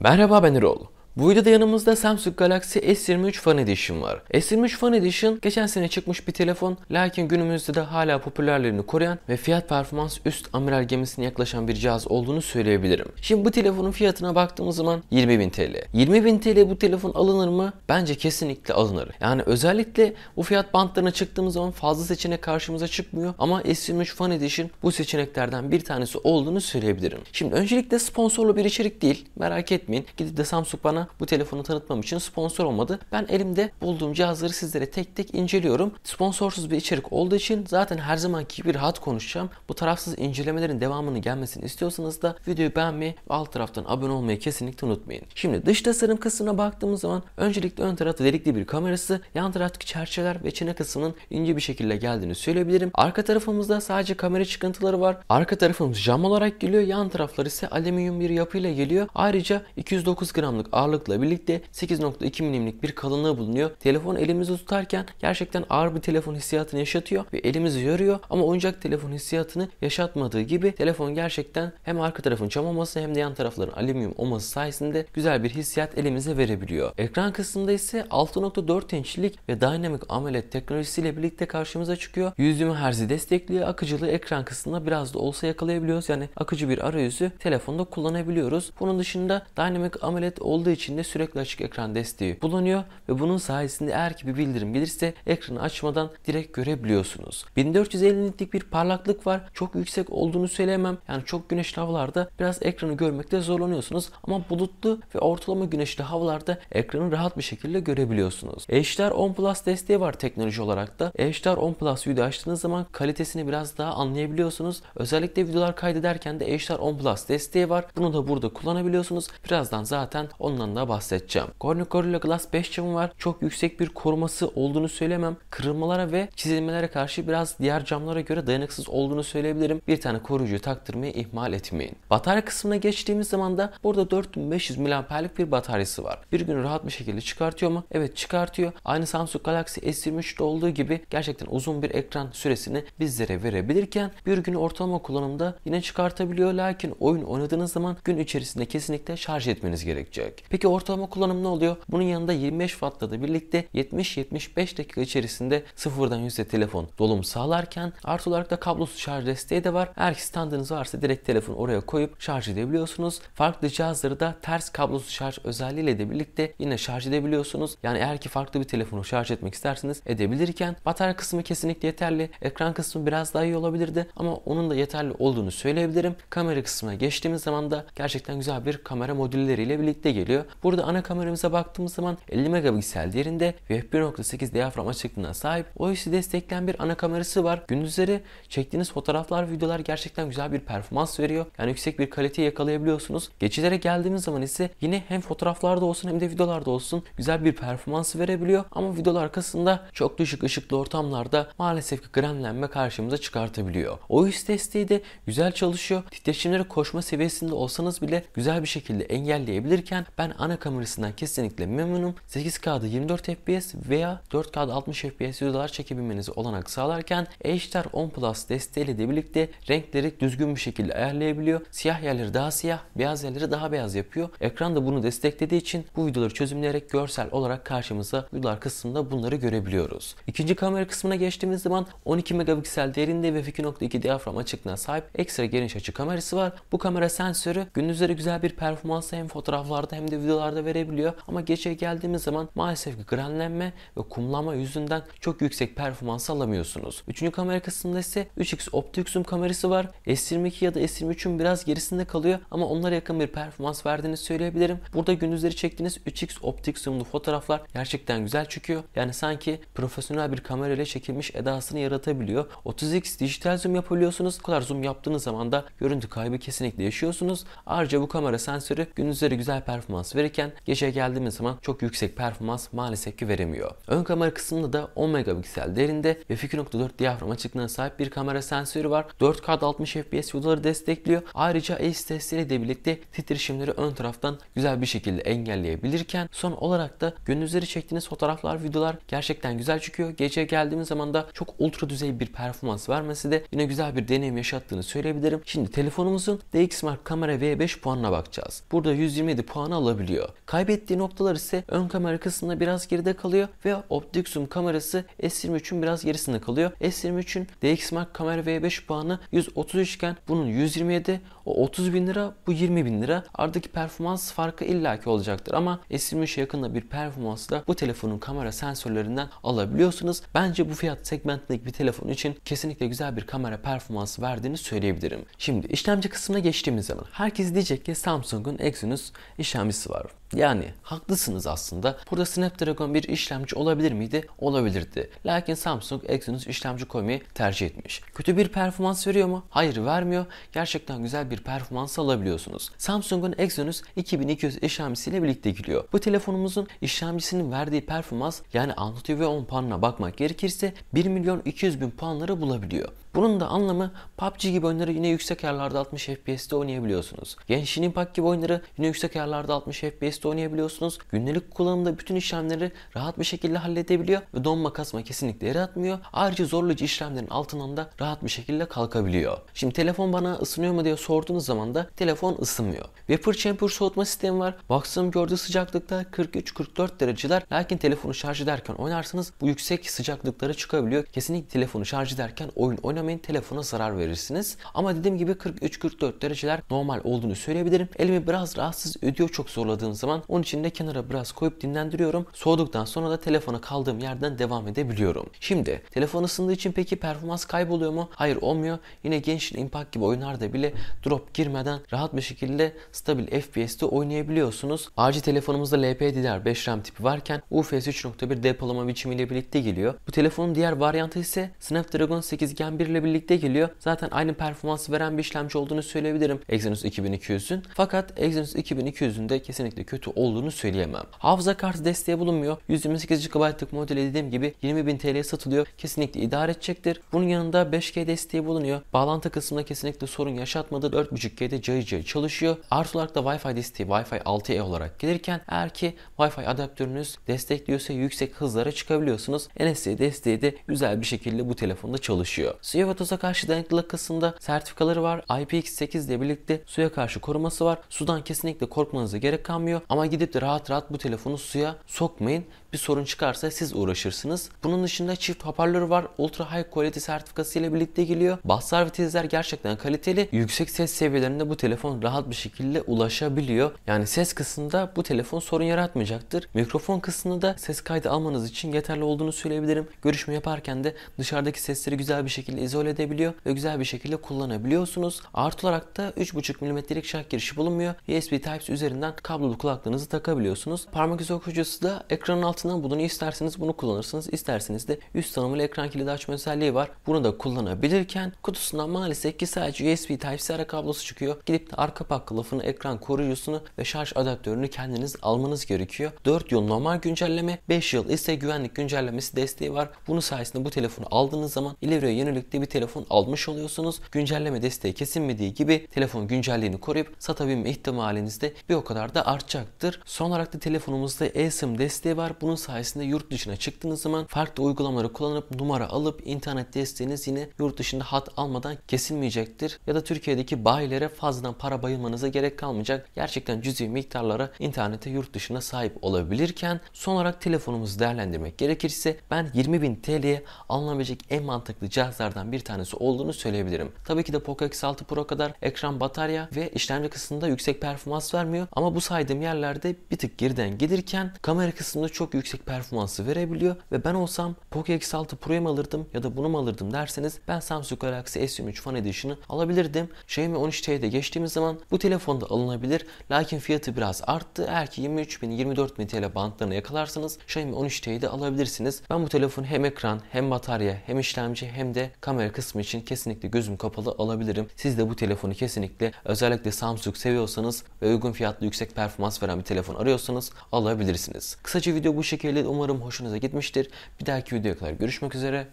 Merhaba ben Erol. Bu videoda yanımızda Samsung Galaxy S23 Fan Edition var. S23 Fan Edition geçen sene çıkmış bir telefon lakin günümüzde de hala popülerlerini koruyan ve fiyat performans üst amiral gemisine yaklaşan bir cihaz olduğunu söyleyebilirim. Şimdi bu telefonun fiyatına baktığımız zaman 20.000 TL. 20.000 TL bu telefon alınır mı? Bence kesinlikle alınır. Yani özellikle bu fiyat bantlarına çıktığımız zaman fazla seçenek karşımıza çıkmıyor ama S23 Fan Edition bu seçeneklerden bir tanesi olduğunu söyleyebilirim. Şimdi öncelikle sponsorlu bir içerik değil merak etmeyin. Gidip de Samsung bana bu telefonu tanıtmam için sponsor olmadı. Ben elimde bulduğum cihazları sizlere tek tek inceliyorum. Sponsorsuz bir içerik olduğu için zaten her zamanki gibi rahat konuşacağım. Bu tarafsız incelemelerin devamını gelmesini istiyorsanız da videoyu beğenmeyi ve alt taraftan abone olmayı kesinlikle unutmayın. Şimdi dış tasarım kısmına baktığımız zaman öncelikle ön tarafta delikli bir kamerası, yan taraftaki çerçeveler ve çene kısmının ince bir şekilde geldiğini söyleyebilirim. Arka tarafımızda sadece kamera çıkıntıları var. Arka tarafımız cam olarak geliyor. Yan taraflar ise alüminyum bir yapıyla geliyor. Ayrıca 209 gramlık ağır ağırlıkla birlikte 8.2 milimlik bir kalınlığı bulunuyor. Telefon elimizi tutarken gerçekten ağır bir telefon hissiyatını yaşatıyor ve elimizi yoruyor ama oyuncak telefon hissiyatını yaşatmadığı gibi telefon gerçekten hem arka tarafın cam olması hem de yan tarafların alüminyum olması sayesinde güzel bir hissiyat elimize verebiliyor. Ekran kısmında ise 6.4 inçlik ve Dynamic AMOLED teknolojisiyle birlikte karşımıza çıkıyor. 120 Hz destekliyor. Akıcılığı ekran kısmında biraz da olsa yakalayabiliyoruz. Yani akıcı bir arayüzü telefonda kullanabiliyoruz. Bunun dışında Dynamic AMOLED olduğu için için sürekli açık ekran desteği bulunuyor ve bunun sayesinde eğer ki bir bildirim gelirse ekranı açmadan direkt görebiliyorsunuz. 1450 nitlik bir parlaklık var. Çok yüksek olduğunu söyleyemem. Yani çok güneşli havalarda biraz ekranı görmekte zorlanıyorsunuz ama bulutlu ve ortalama güneşli havalarda ekranı rahat bir şekilde görebiliyorsunuz. HDR 10 Plus desteği var teknoloji olarak da. HDR 10 Plus video açtığınız zaman kalitesini biraz daha anlayabiliyorsunuz. Özellikle videolar kaydederken de HDR 10 Plus desteği var. Bunu da burada kullanabiliyorsunuz. Birazdan zaten ondan yanında bahsedeceğim. Corning Gorilla Glass 5 camı var. Çok yüksek bir koruması olduğunu söylemem. Kırılmalara ve çizilmelere karşı biraz diğer camlara göre dayanıksız olduğunu söyleyebilirim. Bir tane koruyucu taktırmayı ihmal etmeyin. Batarya kısmına geçtiğimiz zaman da burada 4500 mAh'lik bir bataryası var. Bir gün rahat bir şekilde çıkartıyor mu? Evet çıkartıyor. Aynı Samsung Galaxy S23'te olduğu gibi gerçekten uzun bir ekran süresini bizlere verebilirken bir gün ortalama kullanımda yine çıkartabiliyor. Lakin oyun oynadığınız zaman gün içerisinde kesinlikle şarj etmeniz gerekecek. Peki Peki ortalama kullanım ne oluyor? Bunun yanında 25 Watt'la da birlikte 70-75 dakika içerisinde sıfırdan yüzde telefon dolum sağlarken artı olarak da kablosuz şarj desteği de var. Eğer ki standınız varsa direkt telefonu oraya koyup şarj edebiliyorsunuz. Farklı cihazları da ters kablosuz şarj özelliğiyle de birlikte yine şarj edebiliyorsunuz. Yani eğer ki farklı bir telefonu şarj etmek isterseniz edebilirken batarya kısmı kesinlikle yeterli. Ekran kısmı biraz daha iyi olabilirdi ama onun da yeterli olduğunu söyleyebilirim. Kamera kısmına geçtiğimiz zaman da gerçekten güzel bir kamera modülleriyle birlikte geliyor. Burada ana kameramıza baktığımız zaman 50 megapiksel değerinde ve 1.8 diyafram açıklığına sahip OIS'i destekleyen bir ana kamerası var. Gündüzleri çektiğiniz fotoğraflar, videolar gerçekten güzel bir performans veriyor. Yani yüksek bir kaliteyi yakalayabiliyorsunuz. Geçilere geldiğimiz zaman ise yine hem fotoğraflarda olsun hem de videolarda olsun güzel bir performans verebiliyor. Ama videolar arkasında çok düşük ışıklı ortamlarda maalesef ki grenlenme karşımıza çıkartabiliyor. OIS desteği de güzel çalışıyor. Titreşimlere koşma seviyesinde olsanız bile güzel bir şekilde engelleyebilirken ben ana kamerasından kesinlikle memnunum. 8K'da 24 FPS veya 4K'da 60 FPS videolar çekebilmenizi olanak sağlarken HDR 10 Plus desteğiyle de birlikte renkleri düzgün bir şekilde ayarlayabiliyor. Siyah yerleri daha siyah, beyaz yerleri daha beyaz yapıyor. Ekran da bunu desteklediği için bu videoları çözümleyerek görsel olarak karşımıza videolar kısmında bunları görebiliyoruz. İkinci kamera kısmına geçtiğimiz zaman 12 megapiksel değerinde ve 2.2 diyafram açıklığına sahip ekstra geniş açı kamerası var. Bu kamera sensörü gündüzleri güzel bir performansa hem fotoğraflarda hem de videolarda verebiliyor. Ama gece geldiğimiz zaman maalesef ki granlenme ve kumlama yüzünden çok yüksek performans alamıyorsunuz. Üçüncü kamera kısmında ise 3x optik zoom kamerası var. S22 ya da S23'ün biraz gerisinde kalıyor ama onlara yakın bir performans verdiğini söyleyebilirim. Burada gündüzleri çektiğiniz 3x optik zoomlu fotoğraflar gerçekten güzel çıkıyor. Yani sanki profesyonel bir kamera ile çekilmiş edasını yaratabiliyor. 30x dijital zoom yapabiliyorsunuz. Bu kadar zoom yaptığınız zaman da görüntü kaybı kesinlikle yaşıyorsunuz. Ayrıca bu kamera sensörü gündüzleri güzel performans verirken gece geldiğimiz zaman çok yüksek performans maalesef ki veremiyor. Ön kamera kısmında da 10 megapiksel derinde ve 2.4 diyafram açıklığına sahip bir kamera sensörü var. 4 k 60 FPS videoları destekliyor. Ayrıca ACE testleriyle birlikte titreşimleri ön taraftan güzel bir şekilde engelleyebilirken son olarak da gönlünüzleri çektiğiniz fotoğraflar, videolar gerçekten güzel çıkıyor. Gece geldiğimiz zaman da çok ultra düzey bir performans vermesi de yine güzel bir deneyim yaşattığını söyleyebilirim. Şimdi telefonumuzun DxMark Kamera V5 puanına bakacağız. Burada 127 puanı alabilirsiniz olabiliyor. Kaybettiği noktalar ise ön kamera kısmında biraz geride kalıyor ve optik zoom kamerası S23'ün biraz gerisinde kalıyor. S23'ün DX Mark kamera V5 puanı 133 iken bunun 127, o 30 bin lira, bu 20 bin lira. Aradaki performans farkı illaki olacaktır ama S23'e yakında bir performansı da bu telefonun kamera sensörlerinden alabiliyorsunuz. Bence bu fiyat segmentindeki bir telefon için kesinlikle güzel bir kamera performansı verdiğini söyleyebilirim. Şimdi işlemci kısmına geçtiğimiz zaman herkes diyecek ki Samsung'un Exynos işlemcisi sıkıntısı var. Yani haklısınız aslında. Burada Snapdragon bir işlemci olabilir miydi? Olabilirdi. Lakin Samsung Exynos işlemci koymayı tercih etmiş. Kötü bir performans veriyor mu? Hayır vermiyor. Gerçekten güzel bir performans alabiliyorsunuz. Samsung'un Exynos 2200 işlemcisiyle birlikte geliyor. Bu telefonumuzun işlemcisinin verdiği performans yani Antutu ve 10 puanına bakmak gerekirse 1 milyon 200 bin puanları bulabiliyor. Bunun da anlamı PUBG gibi oyunları yine yüksek ayarlarda 60 FPS'te oynayabiliyorsunuz. Genshin Impact gibi oyunları yine yüksek ayarlarda 60 FPS'te oynayabiliyorsunuz. Günlük kullanımda bütün işlemleri rahat bir şekilde halledebiliyor ve donma kasma kesinlikle yaratmıyor. Ayrıca zorlayıcı işlemlerin altından da rahat bir şekilde kalkabiliyor. Şimdi telefon bana ısınıyor mu diye sorduğunuz zaman da telefon ısınmıyor. Vapor Chamber soğutma sistemi var. Maksimum gördüğü sıcaklıkta 43-44 dereceler. Lakin telefonu şarj ederken oynarsanız bu yüksek sıcaklıkları çıkabiliyor. Kesinlikle telefonu şarj ederken oyun oynamayın vermeyin. Telefona zarar verirsiniz. Ama dediğim gibi 43-44 dereceler normal olduğunu söyleyebilirim. Elimi biraz rahatsız ediyor çok zorladığım zaman. Onun için de kenara biraz koyup dinlendiriyorum. Soğuduktan sonra da telefona kaldığım yerden devam edebiliyorum. Şimdi telefon ısındığı için peki performans kayboluyor mu? Hayır olmuyor. Yine Genshin Impact gibi oyunlarda bile drop girmeden rahat bir şekilde stabil FPS'te oynayabiliyorsunuz. Ayrıca telefonumuzda LPDDR5 RAM tipi varken UFS 3.1 depolama biçimiyle birlikte geliyor. Bu telefonun diğer varyantı ise Snapdragon 8 Gen 1 ile birlikte geliyor. Zaten aynı performans veren bir işlemci olduğunu söyleyebilirim Exynos 2200'ün. Fakat Exynos 2200'ün de kesinlikle kötü olduğunu söyleyemem. Hafıza kartı desteği bulunmuyor. 128 GB'lık modeli dediğim gibi 20.000 TL'ye satılıyor. Kesinlikle idare edecektir. Bunun yanında 5G desteği bulunuyor. Bağlantı kısmında kesinlikle sorun yaşatmadı. 4.5G'de cayır cayır çalışıyor. Artı olarak da Wi-Fi desteği Wi-Fi 6E olarak gelirken eğer ki Wi-Fi adaptörünüz destekliyorsa yüksek hızlara çıkabiliyorsunuz. NFC desteği de güzel bir şekilde bu telefonda çalışıyor. Suya karşı dayanıklılık kısmında sertifikaları var. IPX8 ile birlikte suya karşı koruması var. Sudan kesinlikle korkmanıza gerek kalmıyor. Ama gidip de rahat rahat bu telefonu suya sokmayın bir sorun çıkarsa siz uğraşırsınız. Bunun dışında çift hoparlör var. Ultra High Quality sertifikası ile birlikte geliyor. Baslar ve tezler gerçekten kaliteli. Yüksek ses seviyelerinde bu telefon rahat bir şekilde ulaşabiliyor. Yani ses kısmında bu telefon sorun yaratmayacaktır. Mikrofon kısmında da ses kaydı almanız için yeterli olduğunu söyleyebilirim. Görüşme yaparken de dışarıdaki sesleri güzel bir şekilde izole edebiliyor ve güzel bir şekilde kullanabiliyorsunuz. Artı olarak da 3.5 mm'lik şarj girişi bulunmuyor. USB Type-C üzerinden kablolu kulaklığınızı takabiliyorsunuz. Parmak izi okuyucusu da ekranın alt altından bunu isterseniz bunu kullanırsınız. İsterseniz de üst tanımlı ekran kilidi açma özelliği var. Bunu da kullanabilirken kutusundan maalesef ki sadece USB Type-C ara kablosu çıkıyor. Gidip de arka pak kılıfını, ekran koruyucusunu ve şarj adaptörünü kendiniz almanız gerekiyor. 4 yıl normal güncelleme, 5 yıl ise güvenlik güncellemesi desteği var. Bunun sayesinde bu telefonu aldığınız zaman ileriye yönelikli bir telefon almış oluyorsunuz. Güncelleme desteği kesilmediği gibi telefon güncelliğini koruyup satabilme ihtimaliniz de bir o kadar da artacaktır. Son olarak da telefonumuzda eSIM desteği var. Bunu bunun sayesinde yurt dışına çıktığınız zaman farklı uygulamaları kullanıp numara alıp internet desteğiniz yine yurt dışında hat almadan kesilmeyecektir. Ya da Türkiye'deki bayilere fazladan para bayılmanıza gerek kalmayacak. Gerçekten cüzi miktarlara internete yurt dışına sahip olabilirken son olarak telefonumuzu değerlendirmek gerekirse ben 20.000 TL'ye alınabilecek en mantıklı cihazlardan bir tanesi olduğunu söyleyebilirim. Tabii ki de Poco X6 Pro kadar ekran batarya ve işlemci kısmında yüksek performans vermiyor ama bu saydığım yerlerde bir tık geriden gelirken kamera kısmında çok yüksek performansı verebiliyor ve ben olsam Poco X6 Pro'yu mu alırdım ya da bunu mu alırdım derseniz ben Samsung Galaxy S23 Fan Edition'ı alabilirdim. Xiaomi 13T'ye de geçtiğimiz zaman bu telefon da alınabilir. Lakin fiyatı biraz arttı. Eğer ki 23 bin TL bandlarına yakalarsanız Xiaomi 13T'yi de alabilirsiniz. Ben bu telefonu hem ekran hem batarya hem işlemci hem de kamera kısmı için kesinlikle gözüm kapalı alabilirim. Siz de bu telefonu kesinlikle özellikle Samsung seviyorsanız ve uygun fiyatlı yüksek performans veren bir telefon arıyorsanız alabilirsiniz. Kısaca video bu şekilde umarım hoşunuza gitmiştir. Bir dahaki videoya kadar görüşmek üzere.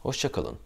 Hoşçakalın.